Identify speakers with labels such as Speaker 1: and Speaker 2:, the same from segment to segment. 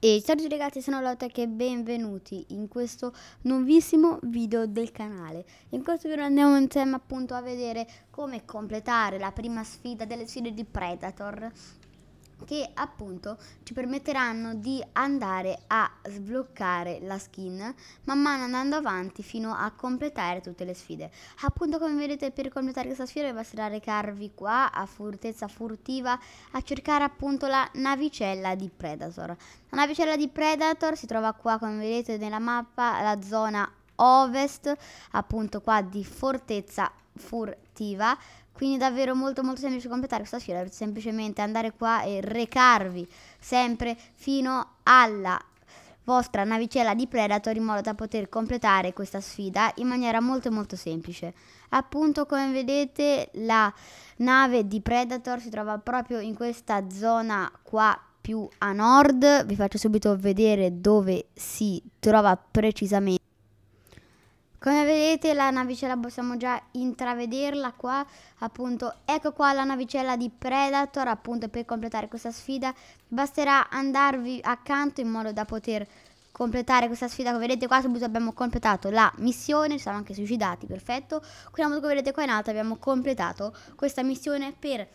Speaker 1: E ciao a ragazzi, sono Lotec e benvenuti in questo nuovissimo video del canale. In questo video andiamo insieme appunto a vedere come completare la prima sfida delle sfide di Predator che appunto ci permetteranno di andare a sbloccare la skin man mano andando avanti fino a completare tutte le sfide. Appunto come vedete per completare questa sfida basterà recarvi qua a Furtezza Furtiva a cercare appunto la navicella di Predator. La navicella di Predator si trova qua come vedete nella mappa la zona ovest, appunto qua di Fortezza Furtiva. Quindi davvero molto molto semplice completare questa sfida, semplicemente andare qua e recarvi sempre fino alla vostra navicella di Predator in modo da poter completare questa sfida in maniera molto molto semplice. Appunto come vedete la nave di Predator si trova proprio in questa zona qua più a nord, vi faccio subito vedere dove si trova precisamente. Come vedete la navicella possiamo già intravederla qua, appunto ecco qua la navicella di Predator, appunto per completare questa sfida basterà andarvi accanto in modo da poter completare questa sfida come vedete qua subito abbiamo completato la missione, ci siamo anche suicidati, perfetto, Quindi come vedete qua in alto abbiamo completato questa missione per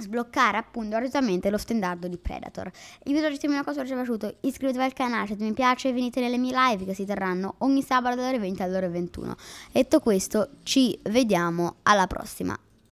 Speaker 1: sbloccare appunto gratuitamente lo standard di Predator. Il video di una cosa che vi è piaciuto, iscrivetevi al canale, se mi piace e venite nelle mie live che si terranno ogni sabato dalle ore 20 alle ore 21. Detto questo, ci vediamo alla prossima.